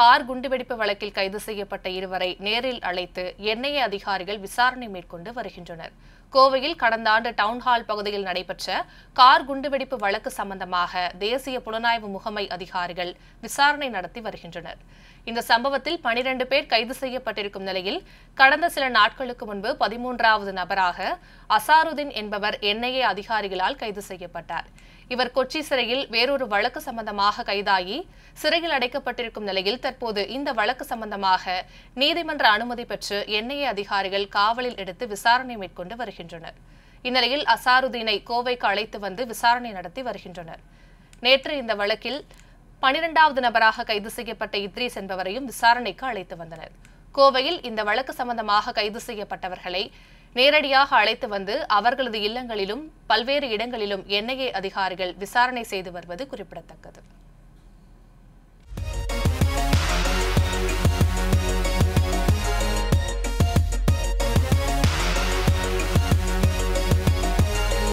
car குண்டுவெடிப்பு வழக்கில் கைது செய்யப்பட்ட இருவரை நேரில் அழைத்து என்ஐஏ அதிகாரிகள் விசாரணை மேற்கொண்டு வருகின்றனர் கோவையில் கடந்த ஆண்டு டவுன்ஹால் பகுதியில் நடைபெற்ற கார் குண்டுவெடிப்பு வழக்கு சம்பந்தமாக தேசிய புலனாய்வு முகமை அதிகாரிகள் விசாரணை நடத்தி வருகின்றனர் இந்த சம்பவத்தில் பனிரண்டு பேர் கைது செய்யப்பட்டிருக்கும் நிலையில் கடந்த சில நாட்களுக்கு முன்பு பதிமூன்றாவது நபராக அசாருதீன் என்பவர் என்ஐஏ அதிகாரிகளால் கைது செய்யப்பட்டார் இவர் கொச்சி சிறையில் வேறொரு வழக்கு சம்பந்தமாக கைதாகி சிறையில் அடைக்கப்பட்டிருக்கும் நிலையில் தற்போது இந்த வழக்கு சம்பந்தமாக நீதிமன்ற அனுமதி பெற்று என்ஐஏ அதிகாரிகள் காவலில் எடுத்து விசாரணை மேற்கொண்டு வருகின்றனர் வருகின்றனர் இந்நிலையில் அசாருதீனை கோவைக்கு அழைத்து வந்து விசாரணை நடத்தி வருகின்றனர் நேற்று இந்த வழக்கில் பனிரெண்டாவது நபராக கைது செய்யப்பட்ட இத்ரீஸ் என்பவரையும் விசாரணைக்கு அழைத்து வந்தனர் கோவையில் இந்த வழக்கு சம்பந்தமாக கைது செய்யப்பட்டவர்களை நேரடியாக அழைத்து வந்து அவர்களது இல்லங்களிலும் பல்வேறு இடங்களிலும் என்ஐஏ அதிகாரிகள் விசாரணை செய்து வருவது குறிப்பிடத்தக்கது